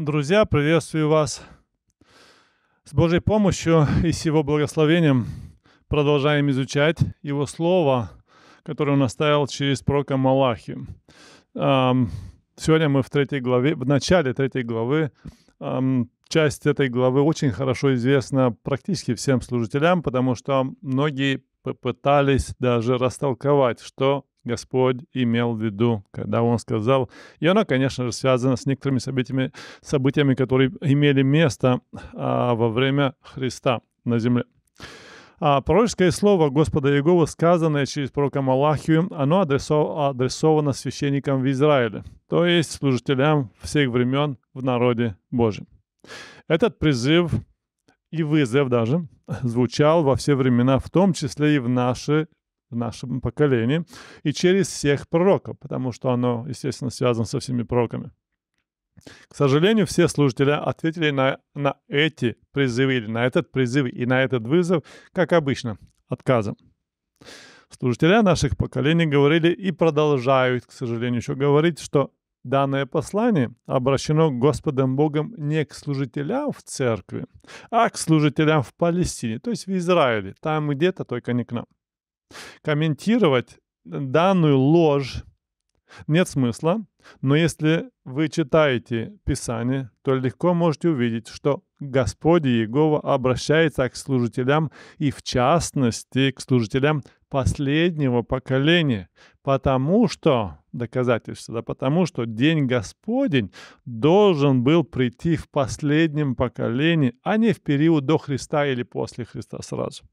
Друзья, приветствую вас. С Божьей помощью и с Его благословением продолжаем изучать Его Слово, которое Он оставил через пророка Малахи. Сегодня мы в третьей главе, в начале третьей главы. Часть этой главы очень хорошо известна практически всем служителям, потому что многие попытались даже растолковать, что Господь имел в виду, когда Он сказал. И оно, конечно же, связано с некоторыми событиями, событиями которые имели место а, во время Христа на земле. А пророческое слово Господа Иегова, сказанное через пророка Малахию, оно адресовано священникам в Израиле, то есть служителям всех времен в народе Божьем. Этот призыв и вызов даже звучал во все времена, в том числе и в наши в нашем поколении, и через всех пророков, потому что оно, естественно, связано со всеми пророками. К сожалению, все служители ответили на, на эти призывы, или на этот призыв и на этот вызов, как обычно, отказом. Служители наших поколений говорили и продолжают, к сожалению, еще говорить, что Данное послание обращено Господом Богом не к служителям в церкви, а к служителям в Палестине, то есть в Израиле, там где-то, только не к нам. Комментировать данную ложь нет смысла, но если вы читаете Писание, то легко можете увидеть, что Господь Иегова обращается к служителям и в частности к служителям последнего поколения, потому что доказательство? Да потому что день Господень должен был прийти в последнем поколении, а не в период до Христа или после Христа сразу.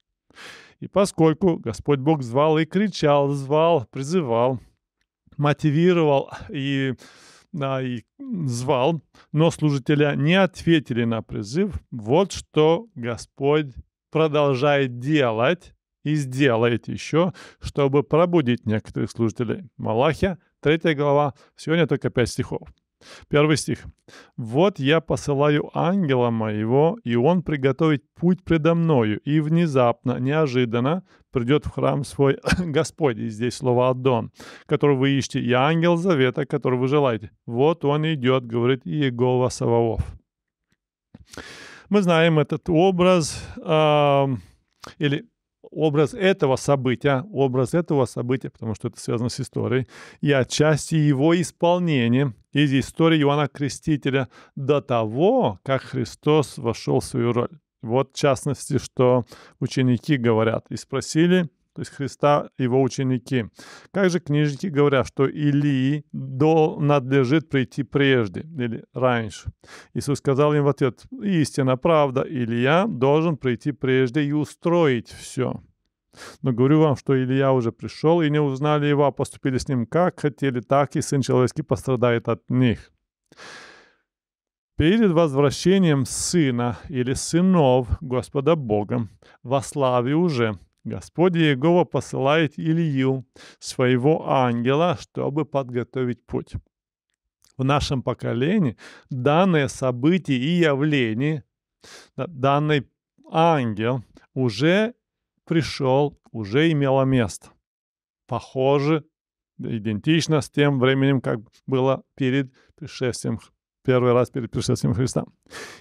И поскольку Господь Бог звал и кричал, звал, призывал, мотивировал и, да, и звал, но служителя не ответили на призыв, вот что Господь продолжает делать и сделает еще, чтобы пробудить некоторых служителей. Малахия 3 глава, сегодня только 5 стихов. Первый стих. «Вот я посылаю ангела моего, и он приготовит путь предо мною, и внезапно, неожиданно придет в храм свой Господь». И здесь слово «Адон», который вы ищете, и ангел завета, который вы желаете. «Вот он идет», говорит Иегова Саваоф. Мы знаем этот образ, э, или образ этого события, образ этого события, потому что это связано с историей, и отчасти его исполнение из истории Иоанна Крестителя до того, как Христос вошел в свою роль. Вот, в частности, что ученики говорят. И спросили то есть Христа, его ученики. Как же книжники говорят, что Илии до надлежит прийти прежде или раньше. Иисус сказал им в ответ, истина, правда, Илья должен прийти прежде и устроить все. Но говорю вам, что Илья уже пришел, и не узнали его, а поступили с ним как хотели, так и Сын Человеческий пострадает от них. Перед возвращением сына или сынов Господа Бога во славе уже Господь Иегова посылает Илью, своего ангела, чтобы подготовить путь. В нашем поколении данное событие и явление, данный ангел уже пришел, уже имело место. Похоже, идентично с тем временем, как было перед пришествием первый раз перед пришествием Христа.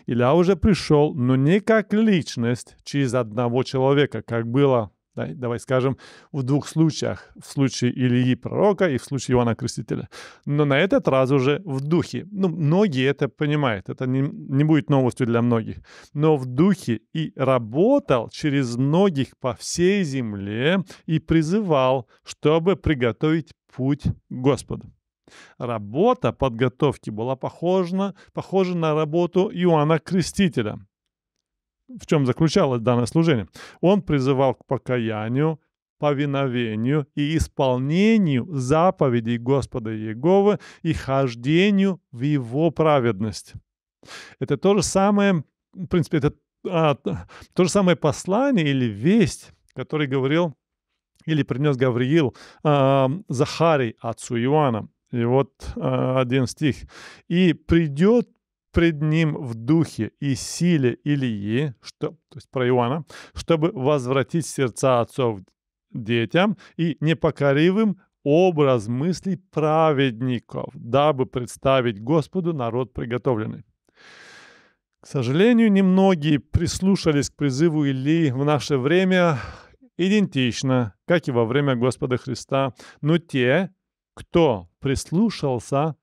Илья уже пришел, но не как личность через одного человека, как было, да, давай скажем, в двух случаях. В случае Ильи Пророка и в случае Иоанна Крестителя. Но на этот раз уже в духе. Ну, многие это понимают, это не, не будет новостью для многих. Но в духе и работал через многих по всей земле и призывал, чтобы приготовить путь Господу. Работа подготовки была похожа, похожа на работу Иоанна Крестителя. В чем заключалось данное служение? Он призывал к покаянию, повиновению и исполнению заповедей Господа Иеговы и хождению в Его праведность. Это то же самое, в принципе, это а, то же самое послание или весть, который говорил или принес Гавриил а, Захарий отцу Иоанна. И вот э, один стих. «И придет пред ним в духе и силе Ильи, что, то есть про Иоанна, чтобы возвратить сердца отцов детям и непокоривым образ мыслей праведников, дабы представить Господу народ приготовленный. К сожалению, немногие прислушались к призыву Ильи в наше время идентично, как и во время Господа Христа, но те, кто прислушался,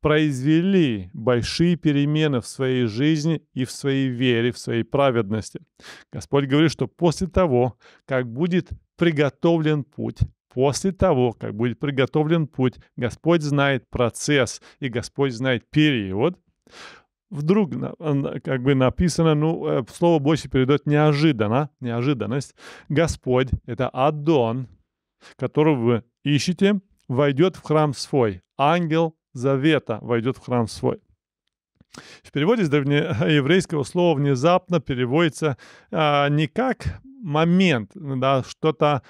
произвели большие перемены в своей жизни и в своей вере, в своей праведности. Господь говорит, что после того, как будет приготовлен путь, после того, как будет приготовлен путь, Господь знает процесс и Господь знает период. Вдруг, как бы написано, ну, э, слово больше передает неожиданно, неожиданность. Господь — это Адон, которого вы ищете, войдет в храм свой. Ангел завета войдет в храм свой. В переводе с древнееврейского слова внезапно переводится а, не как момент, да, что-то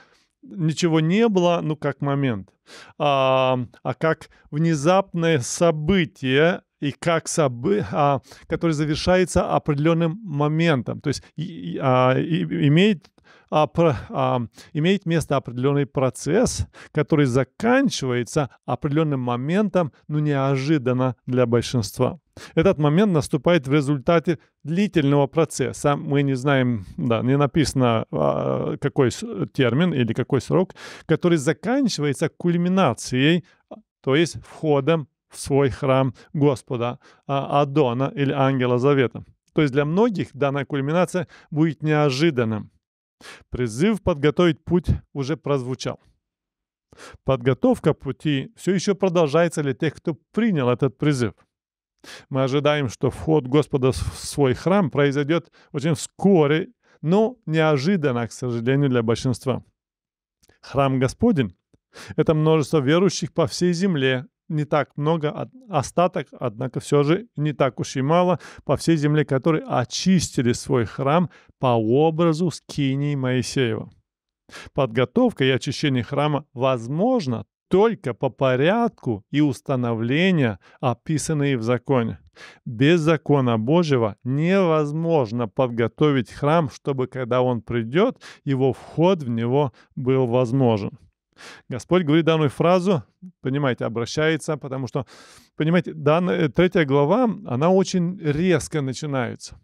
ничего не было, ну как момент, а, а как внезапное событие и как собы, а, который завершается определенным моментом, то есть и, и, а, и, имеет а, про, а, имеет место определенный процесс, который заканчивается определенным моментом, но неожиданно для большинства. Этот момент наступает в результате длительного процесса. Мы не знаем, да, не написано а, какой термин или какой срок, который заканчивается кульминацией, то есть входом в свой храм Господа, а, Адона или Ангела Завета. То есть для многих данная кульминация будет неожиданным. Призыв подготовить путь уже прозвучал. Подготовка пути все еще продолжается для тех, кто принял этот призыв. Мы ожидаем, что вход Господа в свой храм произойдет очень вскоре, но неожиданно, к сожалению, для большинства. Храм Господень — это множество верующих по всей земле, не так много, остаток, однако все же не так уж и мало, по всей земле которые очистили свой храм по образу скинии Моисеева. Подготовка и очищение храма возможно только по порядку и установления, описанные в законе. Без закона Божьего невозможно подготовить храм, чтобы когда он придет, его вход в него был возможен. Господь говорит данную фразу, понимаете, обращается, потому что, понимаете, данная, э, третья глава, она очень резко начинается.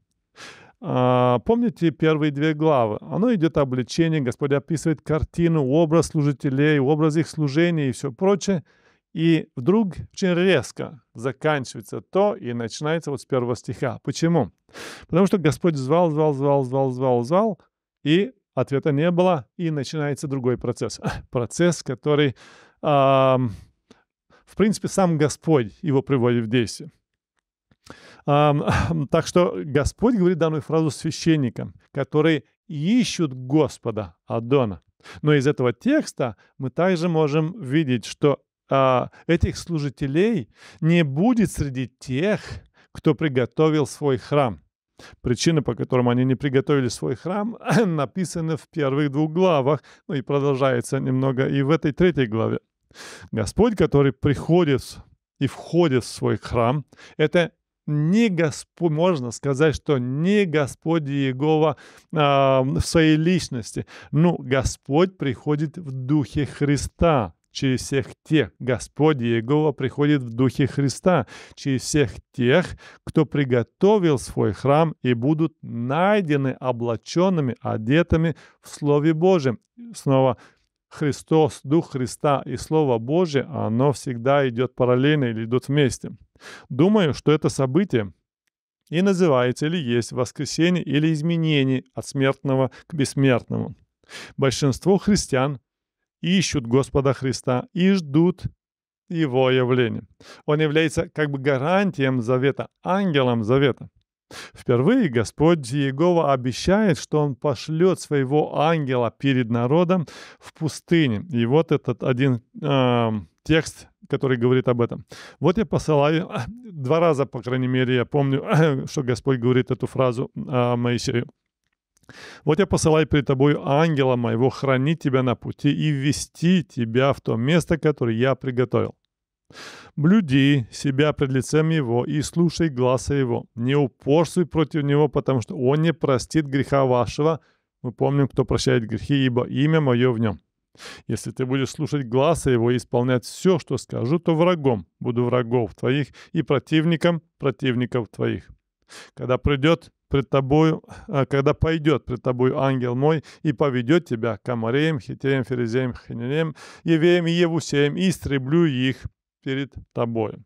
А, помните первые две главы? Оно идет обличение, Господь описывает картину, образ служителей, образ их служения и все прочее. И вдруг очень резко заканчивается то и начинается вот с первого стиха. Почему? Потому что Господь звал, звал, звал, звал, звал, звал, и Ответа не было, и начинается другой процесс. Процесс, который, э, в принципе, сам Господь его приводит в действие. Э, так что Господь говорит данную фразу священникам, которые ищут Господа Адона. Но из этого текста мы также можем видеть, что э, этих служителей не будет среди тех, кто приготовил свой храм – Причины, по которым они не приготовили свой храм, написаны в первых двух главах, ну и продолжается немного и в этой третьей главе. Господь, который приходит и входит в свой храм, это не Господь, можно сказать, что не Господь Иегова э, в своей личности. Ну, Господь приходит в Духе Христа. Через всех тех Господь Иегова приходит в Духе Христа, через всех тех, кто приготовил свой храм и будут найдены облаченными, одетыми в Слове Божьем. Снова Христос, Дух Христа и Слово Божье, оно всегда идет параллельно или идут вместе. Думаю, что это событие и называется или есть воскресенье или изменение от смертного к бессмертному. Большинство христиан ищут Господа Христа и ждут его явления. Он является как бы гарантием завета, ангелом завета. Впервые Господь Иегова обещает, что Он пошлет своего ангела перед народом в пустыне. И вот этот один э, текст, который говорит об этом. Вот я посылаю, два раза, по крайней мере, я помню, что Господь говорит эту фразу э, Моисею. Вот я посылаю перед тобой ангела моего хранить тебя на пути и ввести тебя в то место, которое я приготовил. Блюди себя пред лицем его и слушай гласа его. Не упорствуй против него, потому что он не простит греха вашего. Мы помним, кто прощает грехи, ибо имя мое в нем. Если ты будешь слушать гласа его и исполнять все, что скажу, то врагом буду врагов твоих и противником противников твоих когда придет пред тобою, а, когда пойдет пред тобою ангел мой и поведет тебя к Амареям, Хитеям, Ферезеям, Ханинеям, Евеям и Евусеям, и истреблю их перед тобою.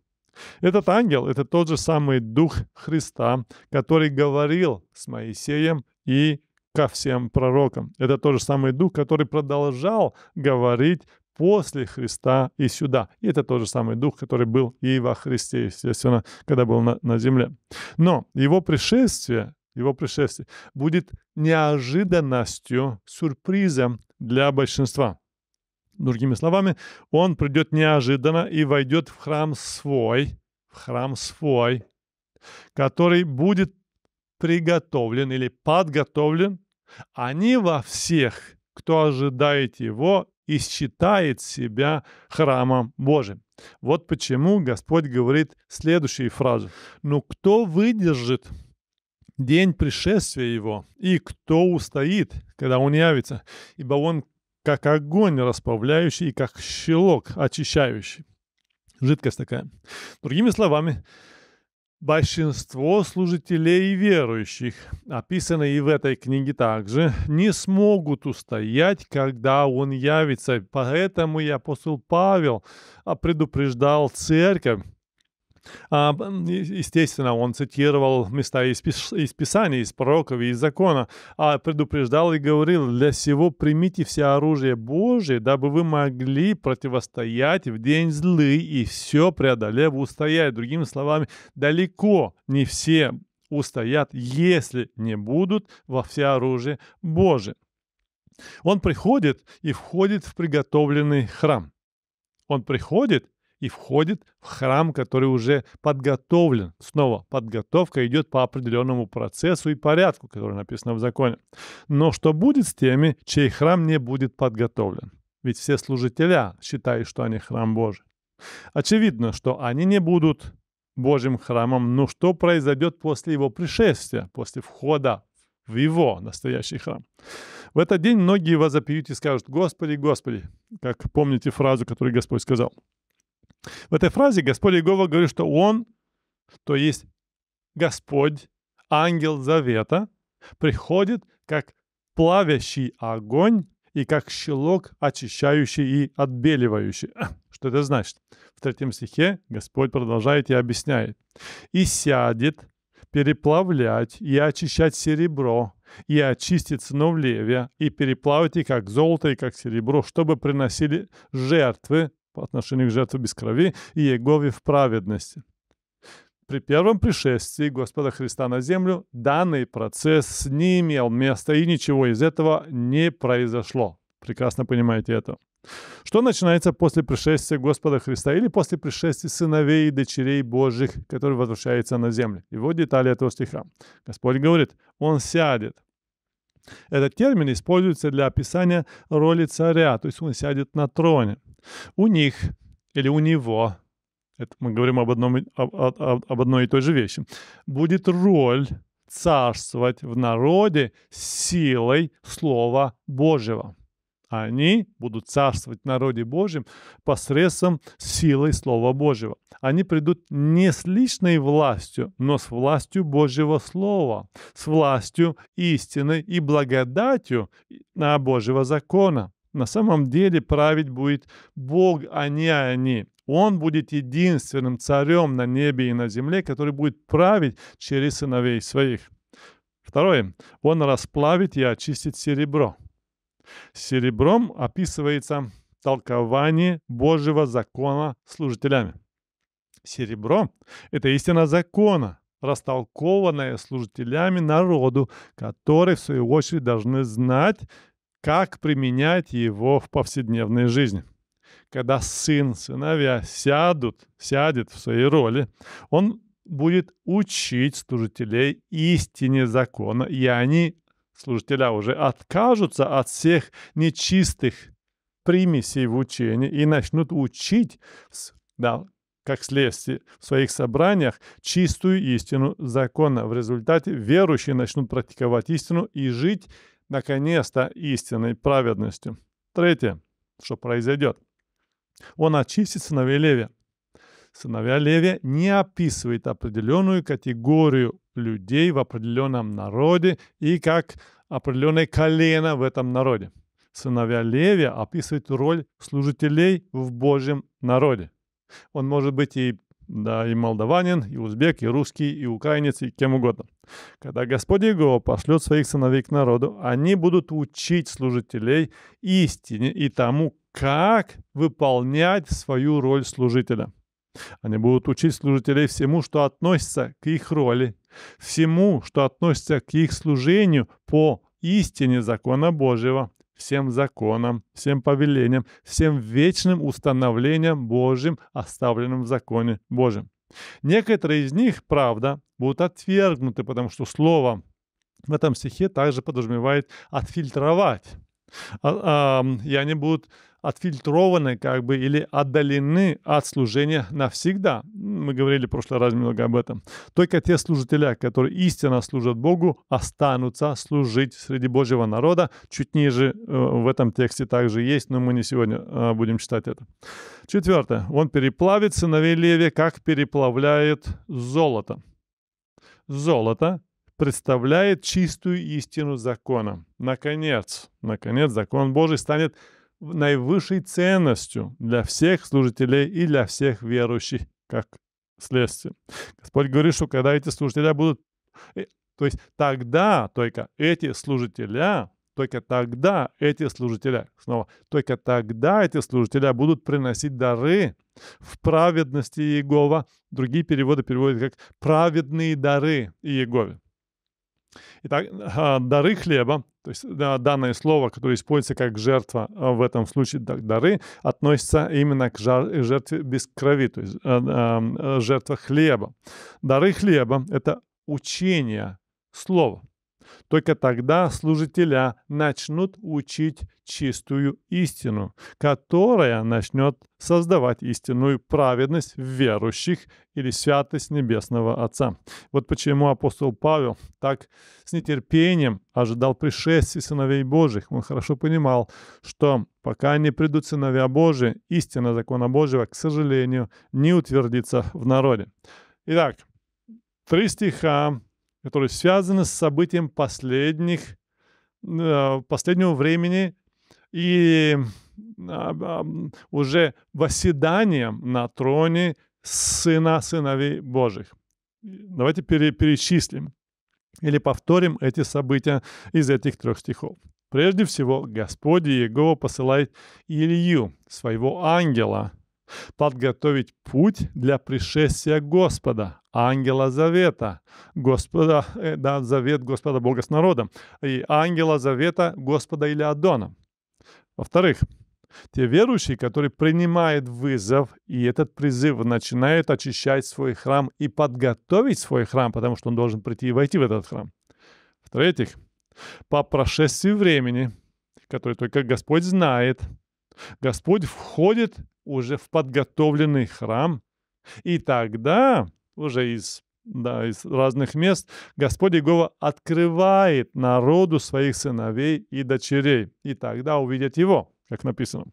Этот ангел — это тот же самый Дух Христа, который говорил с Моисеем и ко всем пророкам. Это тот же самый Дух, который продолжал говорить после Христа и сюда. И это тот же самый Дух, который был и во Христе, естественно, когда был на, на земле. Но его пришествие, его пришествие будет неожиданностью, сюрпризом для большинства. Другими словами, он придет неожиданно и войдет в храм свой, в храм свой, который будет приготовлен или подготовлен, а не во всех, кто ожидает его и считает себя храмом Божиим. Вот почему Господь говорит следующую фразу: «Ну, «Но кто выдержит день пришествия его, и кто устоит, когда он явится, ибо он как огонь расправляющий и как щелок очищающий». Жидкость такая. Другими словами, Большинство служителей и верующих, описанные и в этой книге также, не смогут устоять, когда он явится. Поэтому и апостол Павел а, предупреждал церковь, а, естественно, он цитировал места из, из Писания, из пророков, из закона, а предупреждал и говорил, для всего примите все оружие Божие, дабы вы могли противостоять в день злы и все преодолев устоять. Другими словами, далеко не все устоят, если не будут во всеоружие Божие. Он приходит и входит в приготовленный храм. Он приходит и входит в храм, который уже подготовлен. Снова подготовка идет по определенному процессу и порядку, который написано в законе. Но что будет с теми, чей храм не будет подготовлен? Ведь все служители, считают, что они храм Божий. Очевидно, что они не будут Божьим храмом, но что произойдет после его пришествия, после входа в его настоящий храм. В этот день многие возопьют и скажут, «Господи, Господи!» Как помните фразу, которую Господь сказал – в этой фразе Господь Иегова говорит, что Он, то есть Господь, ангел завета, приходит как плавящий огонь и как щелок, очищающий и отбеливающий. Что это значит? В третьем стихе Господь продолжает и объясняет. «И сядет переплавлять и очищать серебро, и очистит сыновлевия, и переплавить их как золото и как серебро, чтобы приносили жертвы по отношению к жертве без крови и Егове в праведности. При первом пришествии Господа Христа на землю данный процесс не имел места, и ничего из этого не произошло. Прекрасно понимаете это. Что начинается после пришествия Господа Христа или после пришествия сыновей и дочерей Божьих, которые возвращаются на землю? И вот детали этого стиха. Господь говорит, Он сядет. Этот термин используется для описания роли царя, то есть он сядет на троне у них или у него, это мы говорим об, одном, об, об, об одной и той же вещи, будет роль царствовать в народе силой Слова Божьего. Они будут царствовать в народе Божьем посредством силой Слова Божьего. Они придут не с личной властью, но с властью Божьего Слова, с властью истины и благодатью на Божьего закона. На самом деле править будет Бог, а не они. Он будет единственным царем на небе и на земле, который будет править через сыновей своих. Второе. Он расплавит и очистит серебро. Серебром описывается толкование Божьего закона служителями. Серебро – это истина закона, растолкованная служителями народу, которые, в свою очередь, должны знать как применять его в повседневной жизни. Когда сын, сыновья сядут, сядет в своей роли, он будет учить служителей истине закона, и они, служителя, уже откажутся от всех нечистых примесей в учении и начнут учить, да, как следствие, в своих собраниях чистую истину закона. В результате верующие начнут практиковать истину и жить наконец-то, истинной праведностью. Третье, что произойдет. Он очистит сыновей Леви. Сыновья Леви не описывает определенную категорию людей в определенном народе и как определенное колено в этом народе. Сыновья Леви описывает роль служителей в Божьем народе. Он может быть и да, и молдаванин, и узбек, и русский, и украинец, и кем угодно. Когда Господь Его пошлет своих сыновей к народу, они будут учить служителей истине и тому, как выполнять свою роль служителя. Они будут учить служителей всему, что относится к их роли, всему, что относится к их служению по истине закона Божьего всем законам, всем повелениям, всем вечным установлениям Божьим, оставленным в законе Божьем. Некоторые из них, правда, будут отвергнуты, потому что слово в этом стихе также подразумевает отфильтровать. А, и они будут отфильтрованы как бы или отдалены от служения навсегда. Мы говорили в прошлый раз немного об этом. Только те служители, которые истинно служат Богу, останутся служить среди Божьего народа. Чуть ниже э, в этом тексте также есть, но мы не сегодня а, будем читать это. Четвертое. Он переплавит сыновей Леви, как переплавляет золото. Золото представляет чистую истину закона. Наконец, наконец, закон Божий станет наивысшей ценностью для всех служителей и для всех верующих, как следствие. Господь говорит, что когда эти служители будут... Э, то есть тогда только эти служители, только тогда эти служители, снова, только тогда эти служители будут приносить дары в праведности Иегова. Другие переводы переводят как «праведные дары Иегове». Итак, а, дары хлеба, то есть данное слово, которое используется как жертва а, в этом случае, дары, относится именно к э, жертве без крови, то есть а, жертва хлеба. Дары хлеба — это учение, слово — только тогда служителя начнут учить чистую истину, которая начнет создавать истинную праведность верующих или святость Небесного Отца. Вот почему апостол Павел так с нетерпением ожидал пришествия сыновей Божьих. Он хорошо понимал, что пока не придут сыновья Божьи, истина закона Божьего, к сожалению, не утвердится в народе. Итак, три стиха которые связаны с событием последних, э, последнего времени и уже восседанием на троне сына, сыновей Божьих. Давайте перечислим или повторим эти события из этих трех стихов. Прежде всего, Господь Иегова посылает Илью, своего ангела, подготовить путь для пришествия Господа, ангела завета, Господа, э, да, завет Господа Бога с народом, и ангела завета Господа или Адона. Во-вторых, те верующие, которые принимают вызов, и этот призыв начинают очищать свой храм и подготовить свой храм, потому что он должен прийти и войти в этот храм. В-третьих, по прошествии времени, который только Господь знает – Господь входит уже в подготовленный храм. И тогда уже из, да, из разных мест Господь Иегова открывает народу своих сыновей и дочерей. И тогда увидят его, как написано.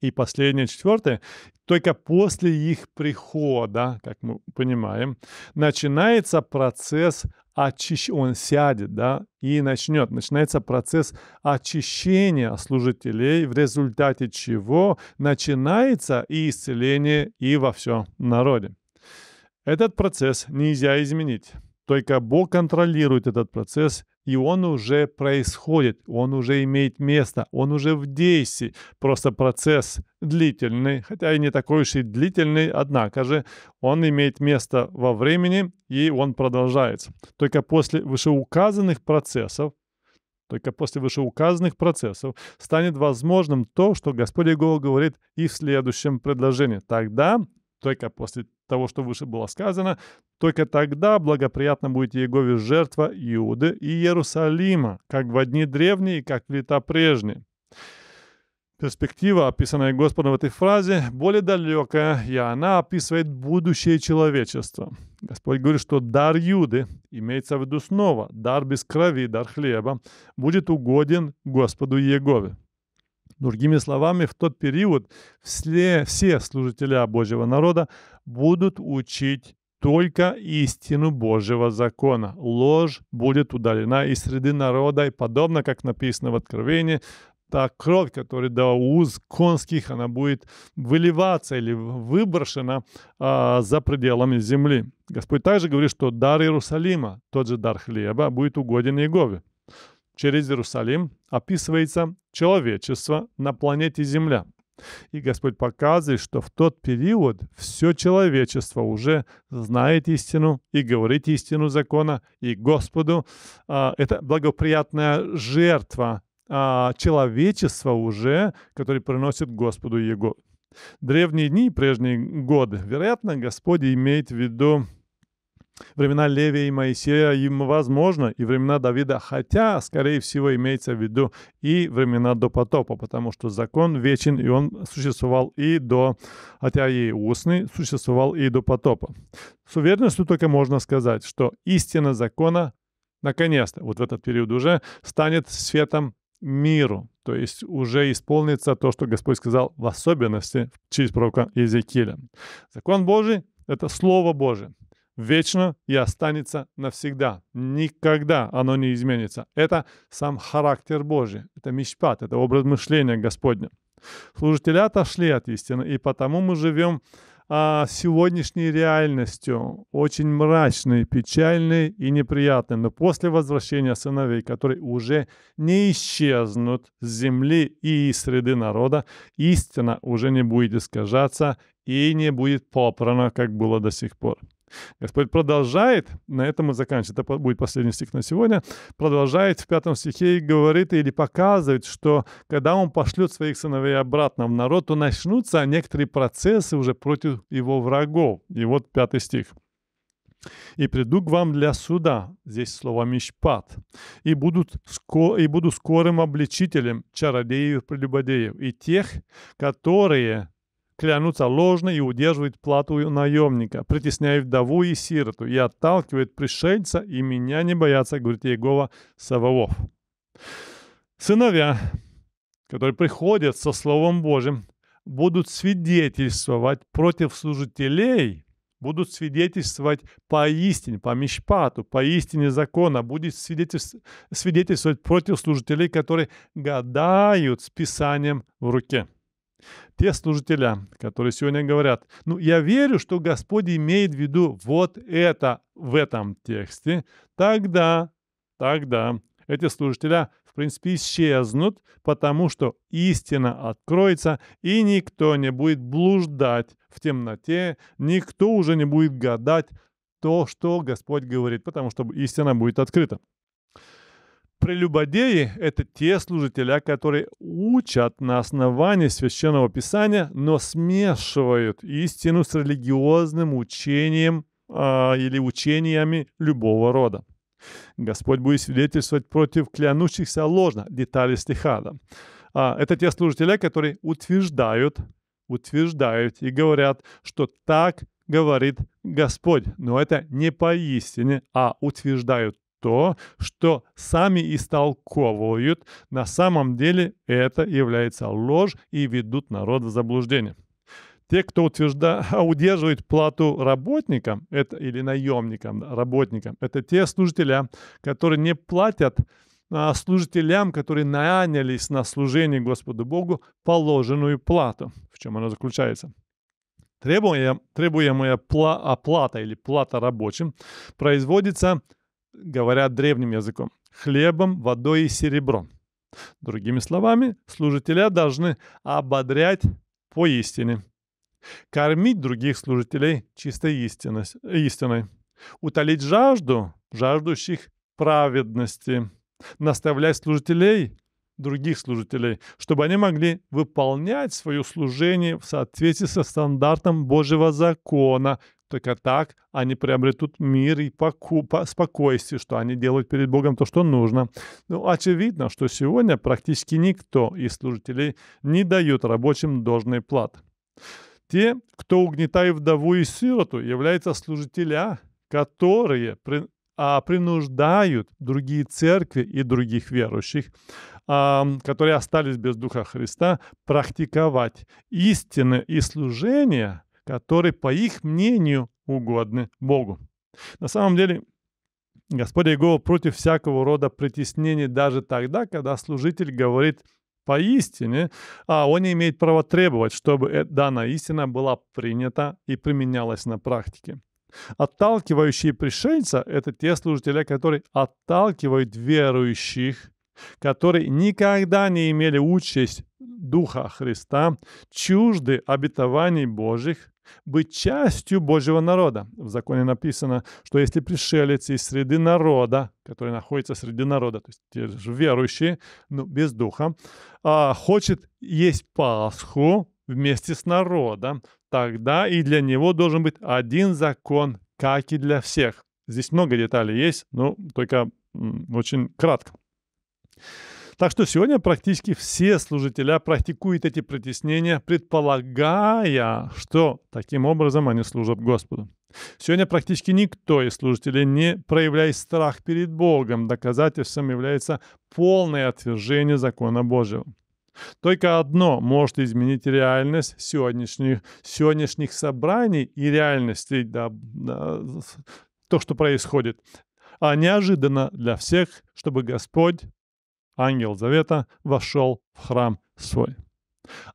И последнее, четвертое, только после их прихода, как мы понимаем, начинается процесс очищ... он сядет, да, и начнет. Начинается процесс очищения служителей, в результате чего начинается и исцеление и во всем народе. Этот процесс нельзя изменить. Только Бог контролирует этот процесс, и он уже происходит, он уже имеет место, он уже в действии. Просто процесс длительный, хотя и не такой уж и длительный, однако же он имеет место во времени, и он продолжается. Только после вышеуказанных процессов только после вышеуказанных процессов станет возможным то, что Господь Иегова говорит и в следующем предложении. Тогда только после того, что выше было сказано, только тогда благоприятно будет Егове жертва Иуды и Иерусалима, как в одни древние, как в лета прежние. Перспектива, описанная Господом в этой фразе, более далекая, и она описывает будущее человечества. Господь говорит, что дар Юды, имеется в виду снова, дар без крови, дар хлеба, будет угоден Господу Егове. Другими словами, в тот период все, все служителя Божьего народа будут учить только истину Божьего закона. Ложь будет удалена из среды народа, и подобно, как написано в Откровении, та кровь, которая до уз конских, она будет выливаться или выброшена а, за пределами земли. Господь также говорит, что дар Иерусалима, тот же дар хлеба, будет угоден Иегове через Иерусалим описывается человечество на планете Земля. И Господь показывает, что в тот период все человечество уже знает истину и говорит истину закона, и Господу а, это благоприятная жертва а, человечества уже, который приносит Господу Его. Древние дни, прежние годы, вероятно, Господь имеет в виду времена Левия и Моисея им возможно, и времена Давида, хотя, скорее всего, имеется в виду и времена до потопа, потому что закон вечен, и он существовал и до, хотя и устный, существовал и до потопа. С уверенностью только можно сказать, что истина закона наконец-то, вот в этот период уже, станет светом миру. То есть уже исполнится то, что Господь сказал, в особенности через пророка Иезекииля. Закон Божий — это Слово Божие вечно и останется навсегда. Никогда оно не изменится. Это сам характер Божий, это мишпат, это образ мышления Господня. Служители отошли от истины, и потому мы живем а, сегодняшней реальностью, очень мрачной, печальной и неприятной. Но после возвращения сыновей, которые уже не исчезнут с земли и из среды народа, истина уже не будет искажаться и не будет попрана, как было до сих пор. Господь продолжает, на этом мы заканчиваем, это будет последний стих на сегодня, продолжает в пятом стихе и говорит или показывает, что когда он пошлет своих сыновей обратно в народ, то начнутся некоторые процессы уже против его врагов. И вот пятый стих. «И приду к вам для суда» — здесь слово «мишпат», «и, будут, и буду скорым обличителем чародеев и прелюбодеев, и тех, которые клянутся ложно и удерживают плату наемника, притесняют вдову и сироту, и отталкивают пришельца, и меня не боятся, говорит Егова Саваоф. Сыновья, которые приходят со Словом Божьим, будут свидетельствовать против служителей, будут свидетельствовать по истине, по мишпату, по истине закона, будет свидетельствовать против служителей, которые гадают с Писанием в руке. Те служителя, которые сегодня говорят, ну я верю, что Господь имеет в виду вот это в этом тексте, тогда, тогда эти служителя в принципе, исчезнут, потому что истина откроется, и никто не будет блуждать в темноте, никто уже не будет гадать то, что Господь говорит, потому что истина будет открыта. Прелюбодеи – это те служители, которые учат на основании Священного Писания, но смешивают истину с религиозным учением э, или учениями любого рода. Господь будет свидетельствовать против клянущихся ложно. Детали стихада. А, это те служители, которые утверждают, утверждают и говорят, что так говорит Господь. Но это не поистине, а утверждают то, что сами истолковывают, на самом деле это является ложь и ведут народ в заблуждение. Те, кто утвержда... удерживает плату работникам это, или наемникам, работникам, это те служителя, которые не платят а, служителям, которые нанялись на служение Господу Богу, положенную плату. В чем она заключается? Требуемая, требуемая пла, оплата или плата рабочим производится Говорят древним языком, хлебом, водой и серебром. Другими словами, служителя должны ободрять поистине, кормить других служителей чистой истиной, истиной утолить жажду жаждущих праведности, наставлять служителей других служителей, чтобы они могли выполнять свое служение в соответствии со стандартом Божьего закона, только так они приобретут мир и покупа, спокойствие, что они делают перед Богом то, что нужно. Ну, очевидно, что сегодня практически никто из служителей не дает рабочим должный плат. Те, кто угнетает вдову и сироту, являются служителя, которые при, а, принуждают другие церкви и других верующих, а, которые остались без Духа Христа, практиковать истины и служения – которые, по их мнению, угодны Богу. На самом деле, Господь Иегова против всякого рода притеснений даже тогда, когда служитель говорит поистине, а он имеет право требовать, чтобы э, данная истина была принята и применялась на практике. Отталкивающие пришельца – это те служители, которые отталкивают верующих, которые никогда не имели участь Духа Христа, чужды обетований Божьих, быть частью Божьего народа. В законе написано, что если пришелец из среды народа, который находится среди народа, то есть те же верующие, но ну, без духа, а, хочет есть Пасху вместе с народом, тогда и для него должен быть один закон, как и для всех. Здесь много деталей есть, но только очень кратко. Так что сегодня практически все служители практикуют эти притеснения, предполагая, что таким образом они служат Господу. Сегодня практически никто из служителей не проявляет страх перед Богом. Доказательством является полное отвержение закона Божьего. Только одно может изменить реальность сегодняшних, сегодняшних собраний и реальности, да, да, то, что происходит. А неожиданно для всех, чтобы Господь ангел завета вошел в храм свой.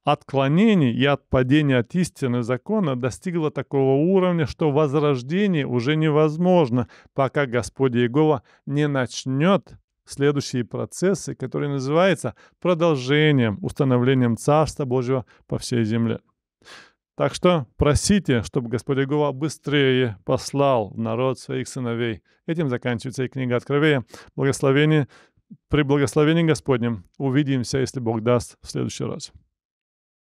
Отклонение и отпадение от истины закона достигло такого уровня, что возрождение уже невозможно, пока Господь Иегова не начнет следующие процессы, которые называются продолжением, установлением Царства Божьего по всей земле. Так что просите, чтобы Господь Иегова быстрее послал в народ своих сыновей. Этим заканчивается и книга Откровения. Благословение при благословении Господнем увидимся, если Бог даст, в следующий раз.